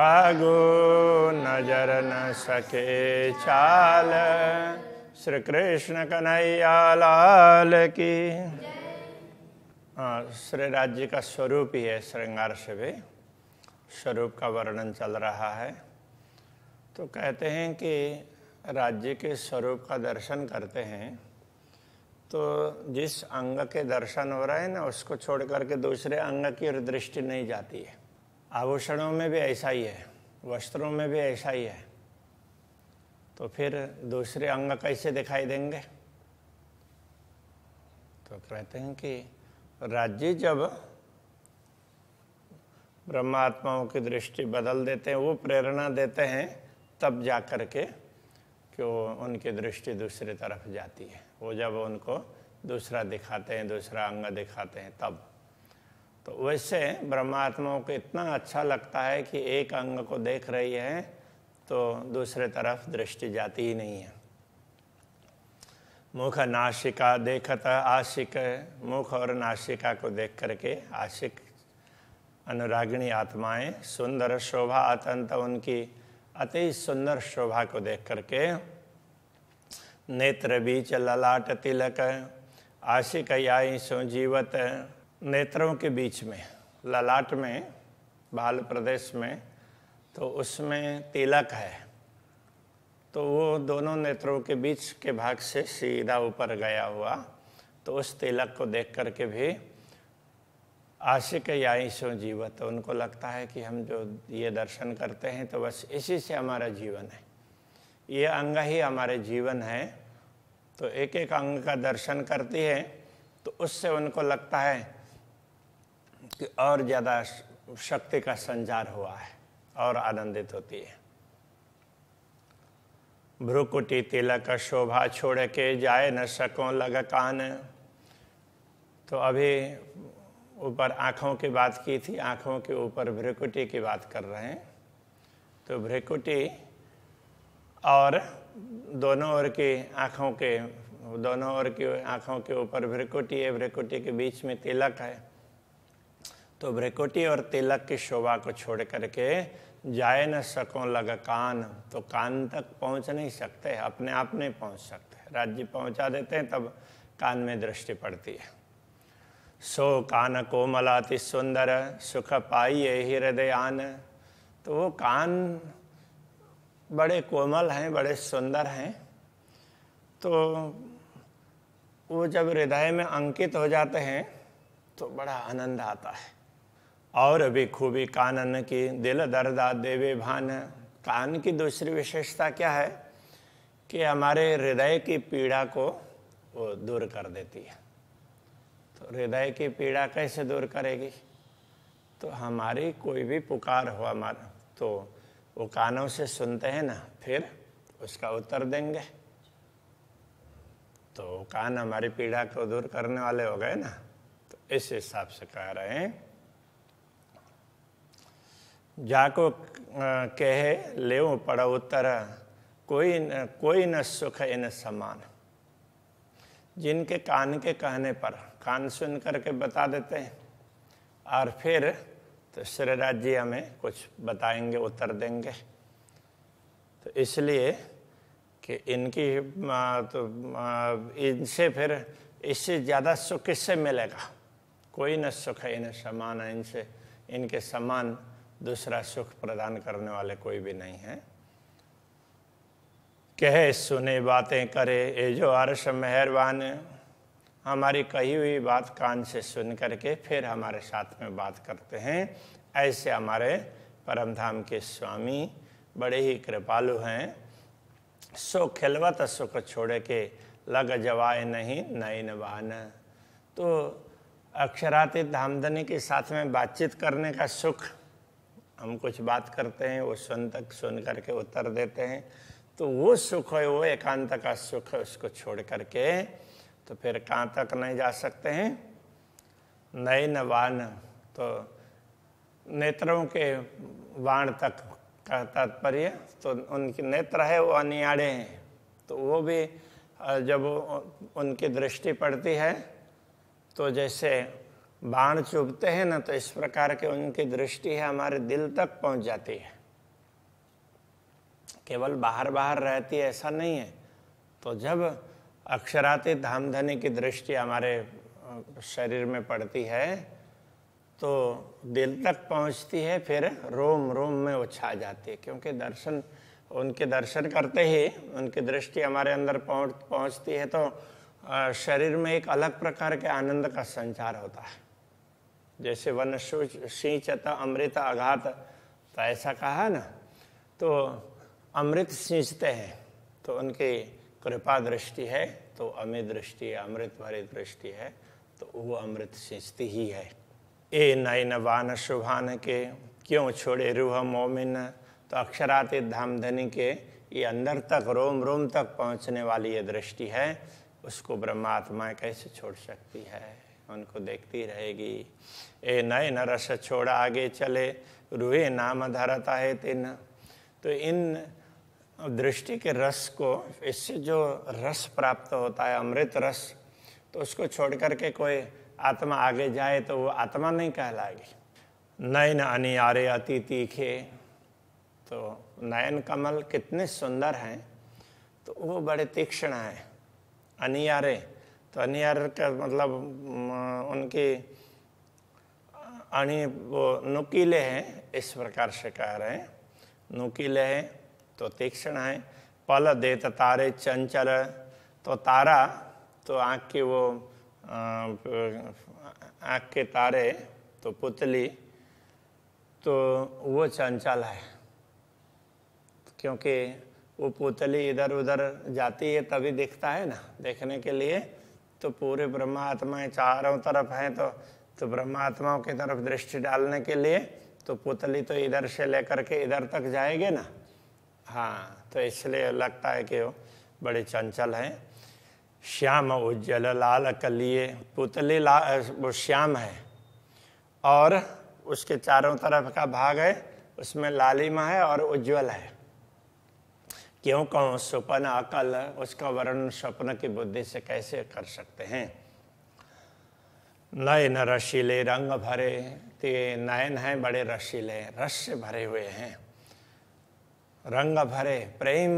भागो नजर न सके चाल श्री कृष्ण कन्हैया लाल की हाँ, श्री राज्य का स्वरूप ही है श्रृंगार से भी स्वरूप का वर्णन चल रहा है तो कहते हैं कि राज्य के स्वरूप का दर्शन करते हैं तो जिस अंग के दर्शन हो रहे हैं ना उसको छोड़ करके दूसरे अंग की दृष्टि नहीं जाती है आभूषणों में भी ऐसा ही है वस्त्रों में भी ऐसा ही है तो फिर दूसरे अंग कैसे दिखाई देंगे तो कहते हैं कि राज्य जब ब्रह्मात्माओं की दृष्टि बदल देते हैं वो प्रेरणा देते हैं तब जा कर के कि वो उनकी दृष्टि दूसरी तरफ जाती है वो जब उनको दूसरा दिखाते हैं दूसरा अंग दिखाते हैं तब तो वैसे ब्रह्मात्माओं को इतना अच्छा लगता है कि एक अंग को देख रही है तो दूसरे तरफ दृष्टि जाती ही नहीं है मुख नाशिका देखत आशिक मुख और नाशिका को देख करके आशिक अनुरागिणी आत्माएं सुंदर शोभा अतंत उनकी अति सुंदर शोभा को देख करके नेत्र बीच ललाट तिलक आशिक याई जीवत नेत्रों के बीच में ललाट में बाल प्रदेश में तो उसमें तिलक है तो वो दोनों नेत्रों के बीच के भाग से सीधा ऊपर गया हुआ तो उस तिलक को देख करके भी आशिक याइशो जीवत तो उनको लगता है कि हम जो ये दर्शन करते हैं तो बस इसी से हमारा जीवन है ये अंग ही हमारे जीवन है तो एक एक अंग का दर्शन करती है तो उससे उनको लगता है कि और ज़्यादा शक्ति का संचार हुआ है और आनंदित होती है भ्रुकुटी तिलक शोभा छोड़ के जाए न सको लग कान तो अभी ऊपर आँखों की बात की थी आँखों के ऊपर भ्रुकुटी की बात कर रहे हैं तो भ्रुकुटी और दोनों ओर की आँखों के दोनों ओर की आँखों के ऊपर भ्रुकुटी है भ्रुकुटी के बीच में तिलक है तो भ्रिकुटी और तिलक की शोभा को छोड़ करके जाए न सको लग कान तो कान तक पहुंच नहीं सकते अपने आप नहीं पहुंच सकते राज्य पहुंचा देते हैं तब कान में दृष्टि पड़ती है सो कान कोमलाति सुंदर सुख पाई हृदय आन तो वो कान बड़े कोमल हैं बड़े सुंदर हैं तो वो जब हृदय में अंकित हो जाते हैं तो बड़ा आनंद आता है और भी खूबी कानन की दिल दर्दा देवे भान कान की दूसरी विशेषता क्या है कि हमारे हृदय की पीड़ा को वो दूर कर देती है तो हृदय की पीड़ा कैसे दूर करेगी तो हमारी कोई भी पुकार हो हमारा तो वो कानों से सुनते हैं ना फिर उसका उत्तर देंगे तो कान हमारी पीड़ा को दूर करने वाले हो गए ना तो इस हिसाब से कह रहे हैं जाको कहे ले पड़ा उत्तर कोई न कोई न सुख इन समान जिनके कान के कहने पर कान सुन करके बता देते हैं और फिर तो श्रीराज जी हमें कुछ बताएंगे उत्तर देंगे तो इसलिए कि इनकी तो इनसे फिर इससे ज़्यादा सुख किससे मिलेगा कोई न सुख है इन्हें समान है इनसे इनके समान दूसरा सुख प्रदान करने वाले कोई भी नहीं है कहे सुने बातें करे ए जो अर्श मेहरबान हमारी कही हुई बात कान से सुन करके फिर हमारे साथ में बात करते हैं ऐसे हमारे परम धाम के स्वामी बड़े ही कृपालु हैं सो खिलवत सुख छोड़े के लग जवाए नहीं नई नवान तो अक्षरातीत धामधनी के साथ में बातचीत करने का सुख हम कुछ बात करते हैं वो सुन तक सुन करके उत्तर देते हैं तो वो सुख है वो एकांत का सुख है उसको छोड़ करके तो फिर कहाँ तक नहीं जा सकते हैं नए न वान तो नेत्रों के वाण तक का तात्पर्य तो उनके नेत्र है वो अनियाड़े हैं तो वो भी जब उनकी दृष्टि पड़ती है तो जैसे बाण चुभते हैं ना तो इस प्रकार के उनकी दृष्टि है हमारे दिल तक पहुंच जाती है केवल बाहर बाहर रहती है ऐसा नहीं है तो जब अक्षराती धामधनी की दृष्टि हमारे शरीर में पड़ती है तो दिल तक पहुंचती है फिर रोम रोम में उछा जाती है क्योंकि दर्शन उनके दर्शन करते ही उनकी दृष्टि हमारे अंदर पहुंच पहुंचती है तो शरीर में एक अलग प्रकार के आनंद का संचार होता है जैसे वन सिंचत अमृत आघात तो ऐसा कहा ना तो अमृत सिंचते हैं तो उनकी कृपा दृष्टि है तो अमित दृष्टि है अमृत भरी दृष्टि है तो वो अमृत सिंचती ही है ए नयन वान शुभान के क्यों छोड़े रूह मोमिन तो धाम धनी के ये अंदर तक रोम रोम तक पहुंचने वाली ये दृष्टि है उसको ब्रह्मात्मा कैसे छोड़ सकती है उनको देखती रहेगी ए नए न रस छोड़ा आगे चले रूहे नाम धरता है तिन तो इन दृष्टि के रस को इससे जो रस प्राप्त होता है अमृत रस तो उसको छोड़ करके कोई आत्मा आगे जाए तो वो आत्मा नहीं कहलाएगी नयन अनियारे अति तीखे तो नयन कमल कितने सुंदर हैं तो वो बड़े तीक्ष्ण हैं अनियारे तो अनियर का मतलब उनकी अणी वो नुकीले हैं इस प्रकार से कह रहे हैं नुकीले हैं तो तीक्ष्ण हैं पल देत तारे चंचल तो तारा तो आँख के वो आँख के तारे तो पुतली तो वो चंचल है क्योंकि वो पुतली इधर उधर जाती है तभी दिखता है ना देखने के लिए तो पूरे ब्रह्मात्माएं चारों तरफ हैं तो तो ब्रह्मात्माओं की तरफ दृष्टि डालने के लिए तो पुतली तो इधर से लेकर के इधर तक जाएंगे ना हाँ तो इसलिए लगता है कि वो बड़े चंचल हैं श्याम उज्जवल लाल कलिए पुतली ला वो श्याम है और उसके चारों तरफ का भाग है उसमें लालिमा है और उज्जवल है क्यों कहूँ सुपन अकल उसका वर्णन स्वप्न की बुद्धि से कैसे कर सकते हैं नयन रसीले रंग भरे ते नयन हैं बड़े रसीले रस से भरे हुए हैं रंग भरे प्रेम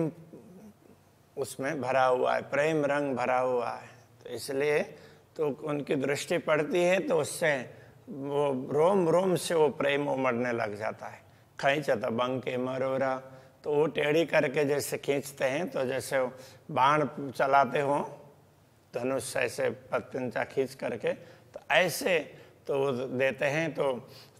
उसमें भरा हुआ है प्रेम रंग भरा हुआ है तो इसलिए तो उनकी दृष्टि पड़ती है तो उससे वो रोम रोम से वो प्रेम उमड़ने लग जाता है खैचत बंके मरोरा तो वो टेढ़ी करके जैसे खींचते हैं तो जैसे बाण चलाते हो धनुष ऐसे पतंजा खींच करके तो ऐसे तो वो देते हैं तो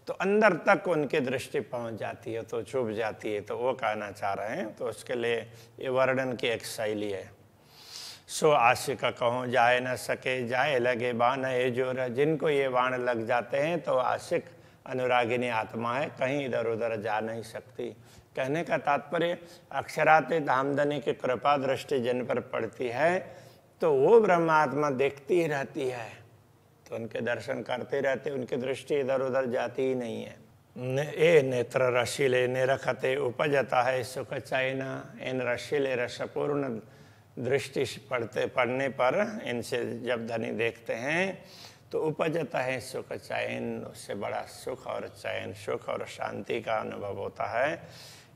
तो अंदर तक उनकी दृष्टि पहुंच जाती है तो छुप जाती है तो वो कहना चाह रहे हैं तो उसके लिए ये वर्णन की एक शैली है सो आशिका कहो जाए न सके जाए लगे बाण ये जोर जिनको ये बाण लग जाते हैं तो आशिक अनुरागिनी आत्मा है कहीं इधर उधर जा नहीं सकती कहने का तात्पर्य अक्षराते धामधनी की कृपा दृष्टि जिन पर पड़ती है तो वो ब्रह्मात्मा देखती ही रहती है तो उनके दर्शन करते रहते उनकी दृष्टि इधर उधर जाती ही नहीं है ने, ए नेत्र रशिले निरखते उपजता है सुख चाइना इन रशिले रसपूर्ण दृष्टि पड़ते पड़ने पर इनसे जब धनी देखते हैं तो उपजता है सुख चैन उससे बड़ा सुख और चैन सुख और शांति का अनुभव होता है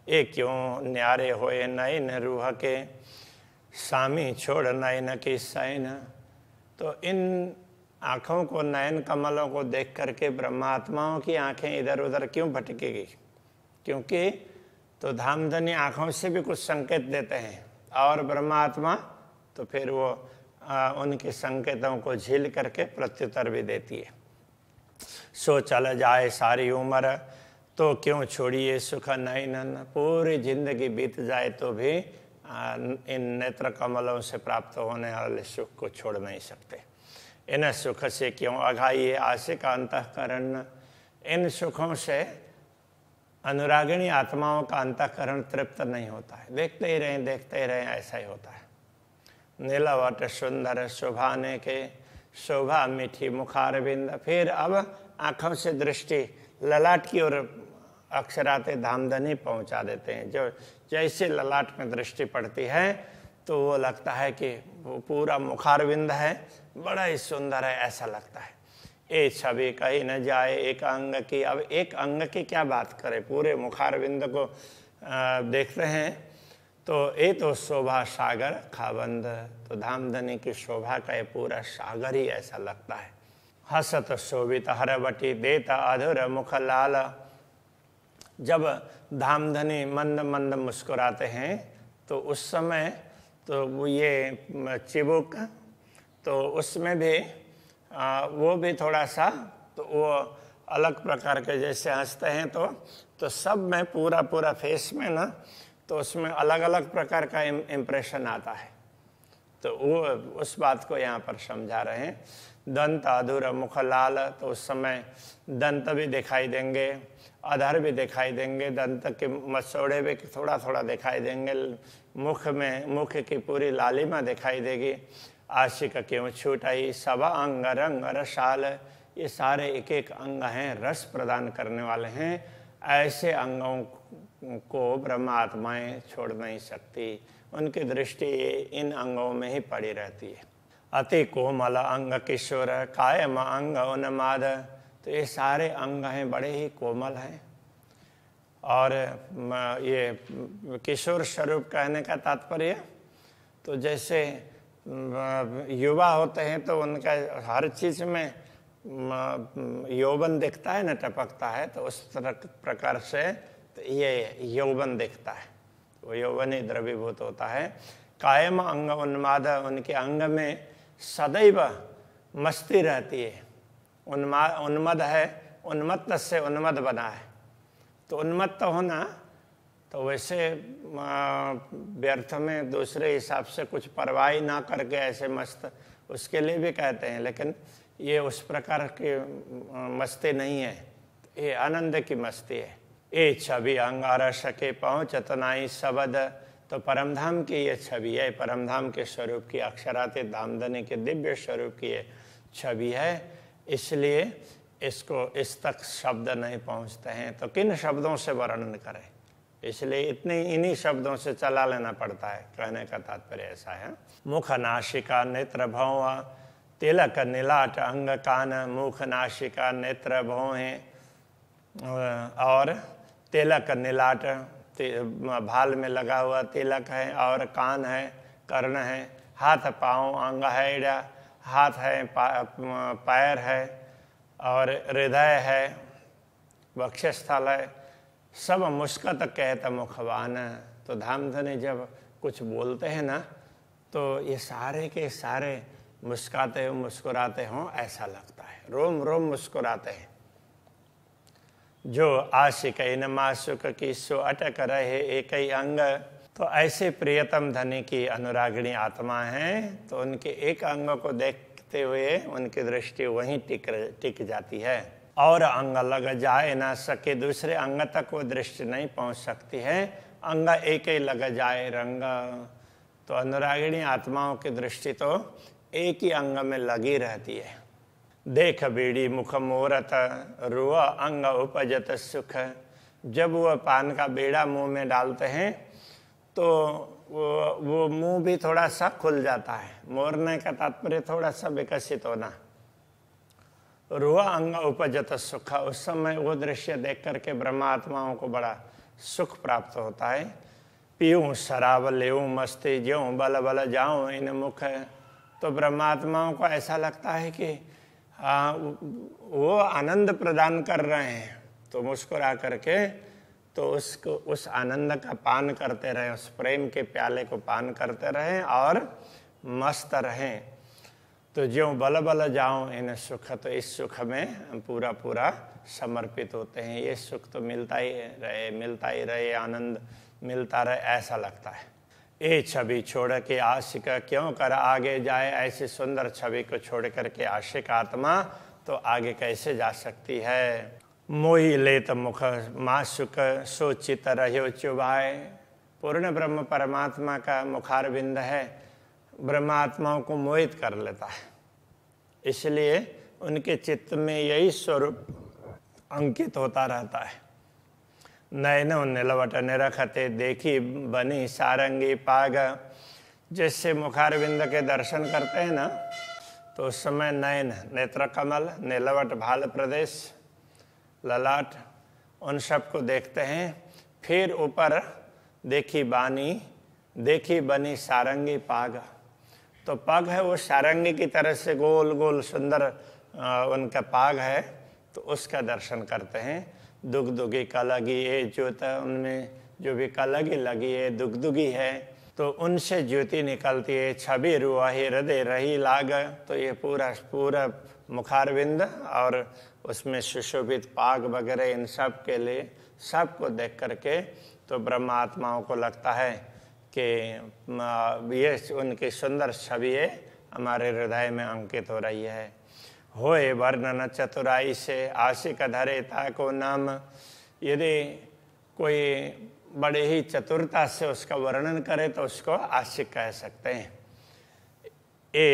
क्यों न्यारे होए नयन रूह के सामी छोड़ नयन की सैन तो इन आँखों को नयन कमलों को देख करके ब्रह्मात्माओं की आँखें इधर उधर क्यों भटकेगी क्योंकि तो धामधनी आँखों से भी कुछ संकेत देते हैं और ब्रह्मात्मा तो फिर वो आ, उनके संकेतों को झील करके प्रत्युत्तर भी देती है सो चल जाए सारी उम्र तो क्यों छोड़िए सुख न पूरी जिंदगी बीत जाए तो भी इन नेत्र कमलों से प्राप्त होने वाले सुख को छोड़ नहीं सकते इन सुख से क्यों अघाइए आशिक का अंतकरण इन सुखों से अनुरागिणी आत्माओं का अंतकरण तृप्त नहीं होता है देखते ही रहें देखते ही रहें ऐसा ही होता है नीलावट सुंदर शोभाने के शोभा मीठी बिंद फिर अब आँखों से दृष्टि ललाट की ओर अक्षराते धामधनी पहुंचा देते हैं जो जैसे ललाट में दृष्टि पड़ती है तो वो लगता है कि वो पूरा मुखारविंद है बड़ा ही सुंदर है ऐसा लगता है ए छवि कहीं न जाए एक अंग की अब एक अंग की क्या बात करें पूरे मुखारविंद को देखते हैं तो ये तो शोभा सागर खाबंद तो धामधनी की शोभा का ये पूरा सागर ही ऐसा लगता है हसत शोभित हरवटी देता अधुर मुख लाल जब धामधनी मंद मंद मुस्कुराते हैं तो उस समय तो वो ये चिबुक तो उसमें भी आ, वो भी थोड़ा सा तो वो अलग प्रकार के जैसे हंसते हैं तो तो सब में पूरा पूरा फेस में ना तो उसमें अलग अलग प्रकार का इम्प्रेशन आता है तो वो उस बात को यहाँ पर समझा रहे हैं दंत अधूर मुख लाल तो उस समय दंत भी दिखाई देंगे अधर भी दिखाई देंगे दंत के मसौड़े भी थोड़ा थोड़ा दिखाई देंगे मुख में मुख की पूरी लालिमा दिखाई देगी आशिक क्यों छूट आई सवा अंग रंग रसाल ये सारे एक एक अंग हैं रस प्रदान करने वाले हैं ऐसे अंगों को ब्रह्मात्माएं छोड़ नहीं सकती उनकी दृष्टि इन अंगों में ही पड़ी रहती है अति कोमल अंग किशोर कायम अंग उन्माद तो ये सारे अंग हैं बड़े ही कोमल हैं और ये किशोर स्वरूप कहने का तात्पर्य तो जैसे युवा होते हैं तो उनका हर चीज़ में यौवन दिखता है ना टपकता है तो उस प्रकार से तो ये यौवन दिखता है वो यौवन ही द्रवीभूत होता है कायम अंग उन्माद उनके अंग में सदैव मस्ती रहती है उन्मा उन्मद है उन्मत्त से उन्मद बना है तो उन्मत्त होना तो वैसे व्यर्थ में दूसरे हिसाब से कुछ परवाही ना करके ऐसे मस्त उसके लिए भी कहते हैं लेकिन ये उस प्रकार की मस्ती नहीं है ये आनंद की मस्ती है ये छवि अंगारा सके पहुँच तनाई सबद तो परमधाम की ये छवि है परमधाम के स्वरूप की अक्षराते दामदने के दिव्य स्वरूप की ये छवि है इसलिए इसको इस तक शब्द नहीं पहुंचते हैं तो किन शब्दों से वर्णन करें इसलिए इतने इन्हीं शब्दों से चला लेना पड़ता है कहने का तात्पर्य ऐसा है मुख नाशिका नेत्र भव तिलक निलाट अंग कान मुख नाशिका नेत्र भौ और तिलक निलाट भाल में लगा हुआ तिलक है और कान है कर्ण है हाथ पाँव अंग है एड़ा हाथ है पैर है और हृदय है वक्षस्थल है सब मुस्कत कहता मुखबान तो धामधने जब कुछ बोलते हैं ना तो ये सारे के सारे मुस्काते हो मुस्कुराते हों ऐसा लगता है रोम रोम मुस्कुराते हैं जो आशिक इन की सो अटक रहे एक ही अंग तो ऐसे प्रियतम धनी की अनुरागिणी आत्मा है तो उनके एक अंग को देखते हुए उनकी दृष्टि वहीं टिक टिक जाती है और अंग लग जाए ना सके दूसरे अंग तक वो दृष्टि नहीं पहुंच सकती है अंग एक ही लग जाए रंग तो अनुरागिणी आत्माओं की दृष्टि तो एक ही अंग में लगी रहती है देख बीड़ी मुख मोरत रुआ अंग उपजत सुख जब वह पान का बेड़ा मुंह में डालते हैं तो वो वो मुंह भी थोड़ा सा खुल जाता है मोरने का तात्पर्य थोड़ा सा विकसित होना रुआ अंग उपजत सुख उस समय वो दृश्य देख करके ब्रह्मात्माओं को बड़ा सुख प्राप्त होता है पीऊँ शराब लेऊँ मस्ती ज्यों बल बल जाऊँ इन मुख तो ब्रह्मात्माओं को ऐसा लगता है कि आ, वो आनंद प्रदान कर रहे हैं तो मुस्कुरा करके तो उसको उस आनंद का पान करते रहें उस प्रेम के प्याले को पान करते रहें और मस्त रहें तो ज्यो बल बल जाओ इन सुख तो इस सुख में पूरा पूरा समर्पित होते हैं ये सुख तो मिलता ही रहे मिलता ही रहे आनंद मिलता रहे ऐसा लगता है ए छवि छोड़ के आशिक क्यों कर आगे जाए ऐसी सुंदर छवि को छोड़ करके आशिक आत्मा तो आगे कैसे जा सकती है मोई लेत मुख माशुक सोचित रहो चुभाए पूर्ण ब्रह्म परमात्मा का मुखार बिंद है ब्रह्मात्माओं को मोहित कर लेता है इसलिए उनके चित्त में यही स्वरूप अंकित होता रहता है नयनों नीलवट निरखते देखी बनी सारंगी पाग जिससे मुखारविंद के दर्शन करते हैं ना तो उस समय नयन नेत्र कमल नीलवट भाल प्रदेश ललाट उन सब को देखते हैं फिर ऊपर देखी बानी देखी बनी सारंगी पाग तो पग है वो सारंगी की तरह से गोल गोल सुंदर उनका पाग है तो उसका दर्शन करते हैं दुख दुखी कालागी ये ज्योता उनमें जो भी कालागी लगी है दुख दुखी है तो उनसे ज्योति निकलती है छवि रुआही हृदय रही लाग तो ये पूरा पूरा मुखारविंद और उसमें सुशोभित पाग वगैरह इन सब के लिए सब को देख करके तो ब्रह्मात्माओं को लगता है कि ये उनकी सुंदर छवि हमारे हृदय में अंकित हो रही है होए वर्णन चतुराई से आशिक धरेता को नाम यदि कोई बड़े ही चतुरता से उसका वर्णन करे तो उसको आशिक कह सकते हैं ए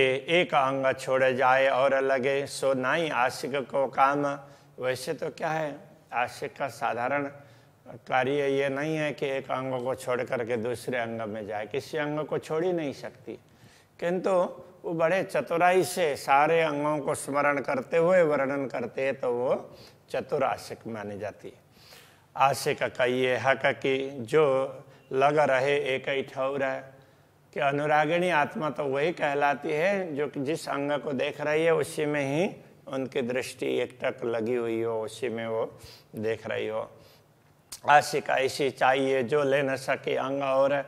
एक अंग छोड़े जाए और लगे सो नाई आशिक को काम वैसे तो क्या है आशिक का साधारण कार्य ये नहीं है कि एक अंग को छोड़ करके दूसरे अंग में जाए किसी अंग को छोड़ ही नहीं सकती किंतु वो बड़े चतुराई से सारे अंगों को स्मरण करते हुए वर्णन करते हैं तो वो चतुर आशिक मानी जाती है आशिक का ये हक की जो लग रहे एक ही ठौर है कि अनुरागिणी आत्मा तो वही कहलाती है जो जिस अंग को देख रही है उसी में ही उनकी दृष्टि एकटक लगी हुई हो उसी में वो देख रही हो आशिक ऐसी चाहिए जो ले न सके अंग और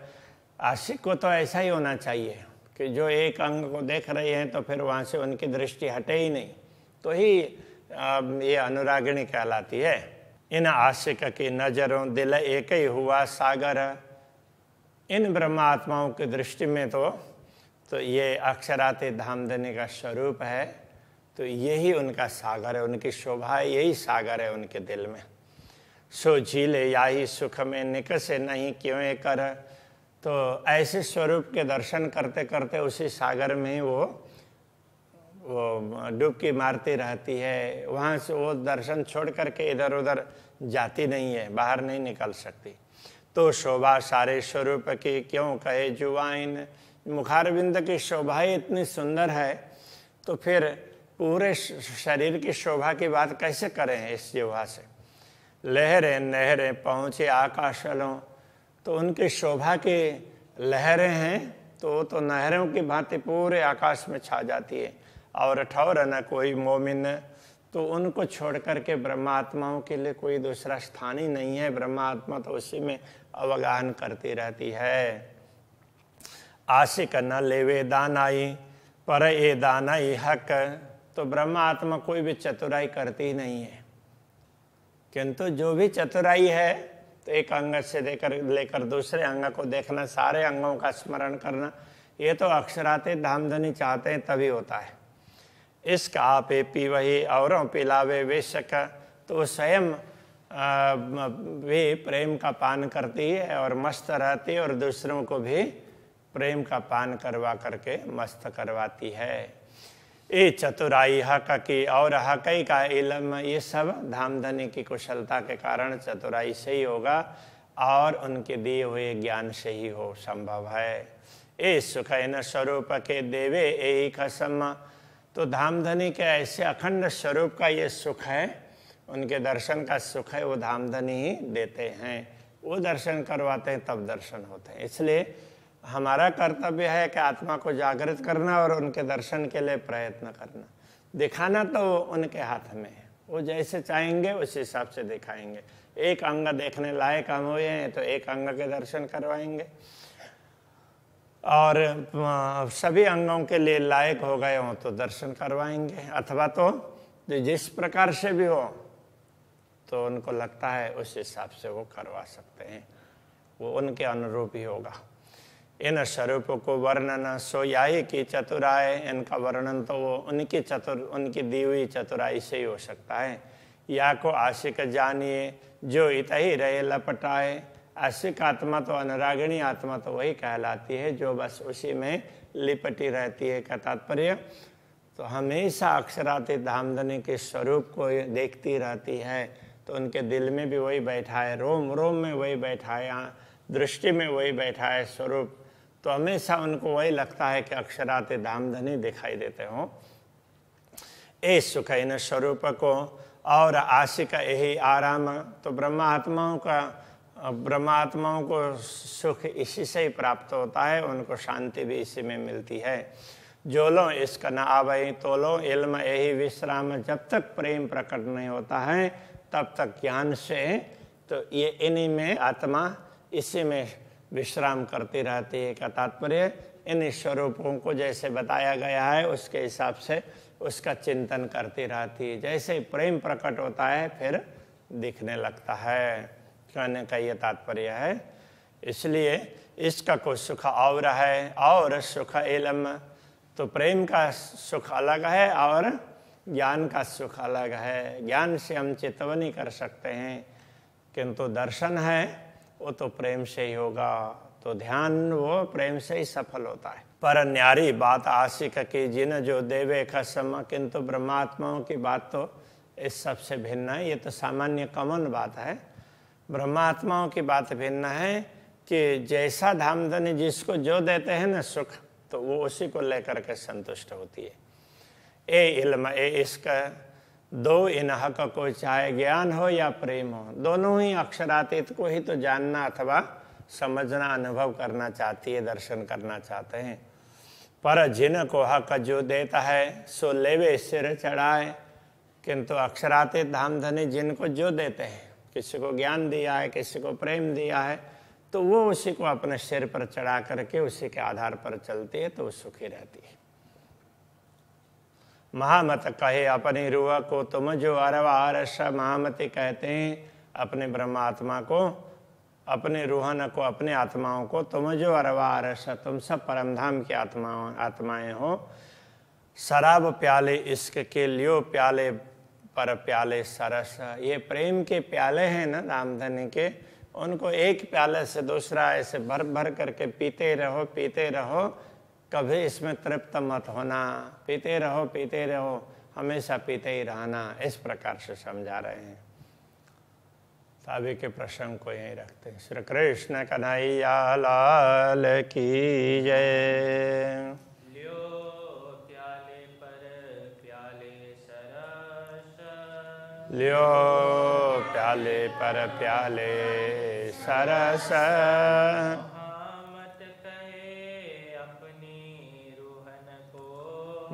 आशिक को तो ऐसा ही होना चाहिए कि जो एक अंग को देख रहे हैं तो फिर वहाँ से उनकी दृष्टि हटे ही नहीं तो ही ये अनुरागिणी कहलाती है इन आशिक की नज़रों दिल एक ही हुआ सागर इन ब्रह्मात्माओं की दृष्टि में तो तो ये अक्षराते धाम देने का स्वरूप है तो यही उनका सागर है उनकी शोभा है यही सागर है उनके दिल में सो झीले ही सुख में निकसे नहीं क्यों कर तो ऐसे स्वरूप के दर्शन करते करते उसी सागर में ही वो वो डुबकी मारती रहती है वहाँ से वो दर्शन छोड़ करके इधर उधर जाती नहीं है बाहर नहीं निकल सकती तो शोभा सारे स्वरूप की क्यों कहे जुवाइन मुखारविंद की शोभा ही इतनी सुंदर है तो फिर पूरे शरीर की शोभा की बात कैसे करें इस जुवा से लहरें नहरें पहुँचे आकाशलों तो उनके शोभा के लहरें हैं तो तो नहरों की भांति पूरे आकाश में छा जाती है और ठौर न कोई मोमिन तो उनको छोड़ करके ब्रह्मात्माओं के लिए कोई दूसरा स्थान ही नहीं है ब्रह्मात्मा तो उसी में अवगाहन करती रहती है आशिक न लेवे दानाई पर ए दानाई हक तो ब्रह्मात्मा कोई भी चतुराई करती नहीं है किंतु जो भी चतुराई है तो एक अंग से देकर लेकर दूसरे अंग को देखना सारे अंगों का स्मरण करना ये तो अक्षराते धामधनी चाहते हैं तभी होता है इसका आपे पी वही औरों पिलावे विश्व तो स्वयं भी प्रेम का पान करती है और मस्त रहती है और दूसरों को भी प्रेम का पान करवा करके मस्त करवाती है ए चतुराई हक की और हकई का इलम ये सब धामधनी की कुशलता के कारण चतुराई से ही होगा और उनके दिए हुए ज्ञान से ही हो संभव है ए सुख न स्वरूप के देवे ए ही कसम तो धामधनी के ऐसे अखंड स्वरूप का ये सुख है उनके दर्शन का सुख है वो धामधनी ही देते हैं वो दर्शन करवाते हैं तब दर्शन होते हैं इसलिए हमारा कर्तव्य है कि आत्मा को जागृत करना और उनके दर्शन के लिए प्रयत्न करना दिखाना तो उनके हाथ में है वो जैसे चाहेंगे उस हिसाब से दिखाएंगे एक अंग देखने लायक हम हुए हैं तो एक अंग के दर्शन करवाएंगे और सभी अंगों के लिए लायक हो गए हों तो दर्शन करवाएंगे अथवा तो, तो जिस प्रकार से भी हो तो उनको लगता है उस हिसाब से वो करवा सकते हैं वो उनके अनुरूप ही होगा इन स्वरूप को वर्णन सोयाही की चतुराय इनका वर्णन तो वो उनकी चतुर उनकी दी हुई चतुराई से ही हो सकता है या को आशिक जानिए जो इत ही रहे लपटाए आशिक आत्मा तो अनुरागिणी आत्मा तो वही कहलाती है जो बस उसी में लिपटी रहती है का तात्पर्य तो हमेशा अक्षराती धामधनी के स्वरूप को देखती रहती है तो उनके दिल में भी वही बैठा है रोम रोम में वही बैठा है दृष्टि में वही बैठा है स्वरूप तो हमेशा उनको वही लगता है कि अक्षराते धनी दिखाई देते हों ए सुख इन स्वरूप को और आशिक यही आराम तो ब्रह्मात्माओं का ब्रह्मात्माओं को सुख इसी से ही प्राप्त होता है उनको शांति भी इसी में मिलती है जो लो इसका न आवई तो लो इल्म यही विश्राम जब तक प्रेम प्रकट नहीं होता है तब तक ज्ञान से तो ये इन्हीं में आत्मा इसी में विश्राम करते रहते हैं का तात्पर्य इन स्वरूपों को जैसे बताया गया है उसके हिसाब से उसका चिंतन करती रहती है जैसे प्रेम प्रकट होता है फिर दिखने लगता है कहने का ये तात्पर्य है इसलिए इसका कुछ सुख और है और सुख इलम तो प्रेम का सुख अलग है और ज्ञान का सुख अलग है ज्ञान से हम चेतवनी कर सकते हैं किंतु दर्शन है वो तो प्रेम से ही होगा तो ध्यान वो प्रेम से ही सफल होता है पर न्यारी बात आशिक की जिन जो देवे खसम किंतु ब्रह्मात्माओं की बात तो इस सबसे भिन्न है ये तो सामान्य कॉमन बात है ब्रह्मात्माओं की बात भिन्न है कि जैसा धामधनी जिसको जो देते हैं ना सुख तो वो उसी को लेकर के संतुष्ट होती है ए इल्म ए इश्क दो इनह का को चाहे ज्ञान हो या प्रेम हो दोनों ही अक्षरातीत को ही तो जानना अथवा समझना अनुभव करना चाहती है दर्शन करना चाहते हैं पर जिन को हक जो देता है सो लेवे सिर चढ़ाए किंतु अक्षरातीत धाम धनी जिनको जो देते हैं किसी को ज्ञान दिया है किसी को प्रेम दिया है तो वो उसी को अपने सिर पर चढ़ा करके उसी के आधार पर चलती है तो वो सुखी रहती है महामत कहे अपने रुआ को तुम जो अरवा आरस महामति कहते हैं अपने ब्रह्मात्मा को अपने रूहन को अपने आत्माओं को तुम जो अरवा आरस तुम सब परम धाम की आत्माओं आत्माएं हो शराब प्याले इश्क के लियो प्याले पर प्याले सरस ये प्रेम के प्याले हैं ना रामधन के उनको एक प्याले से दूसरा ऐसे भर भर करके पीते रहो पीते रहो कभी इसमें तृप्त मत होना पीते रहो पीते रहो हमेशा पीते ही रहना इस प्रकार से समझा रहे हैं तो के प्रसंग को यहीं रखते हैं श्री कृष्ण कन्हैया लाल की जय लियो प्याले प्याले पर लियो प्याले पर प्याले सरस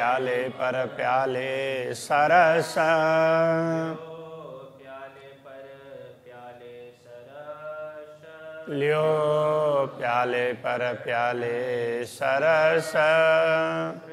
प्याले पर प्याले सरस लियो प्याले पर प्याले सरस